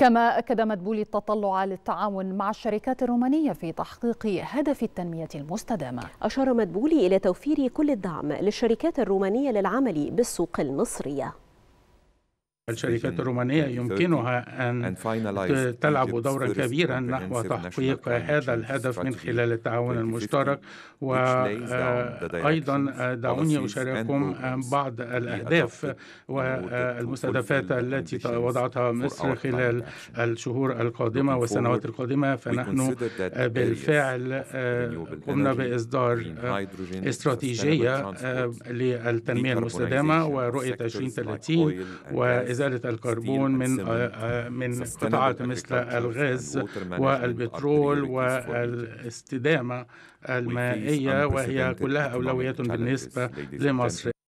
كما أكد مدبولي التطلع للتعاون مع الشركات الرومانية في تحقيق هدف التنمية المستدامة أشار مدبولي إلى توفير كل الدعم للشركات الرومانية للعمل بالسوق المصرية الشركات الرومانية يمكنها أن تلعب دورا كبيرا نحو تحقيق هذا الهدف من خلال التعاون المشترك وأيضا آه، آه، دعوني أشارككم آه، بعض الأهداف والمستهدفات التي وضعتها مصر خلال الشهور القادمة والسنوات القادمة فنحن بالفعل قمنا بإصدار استراتيجية للتنمية المستدامة ورؤية 2030 وإذا إزالة الكربون من آه، آه، من قطاعات مثل الغاز والبترول والاستدامة المائية وهي كلها أولويات بالنسبة لمصر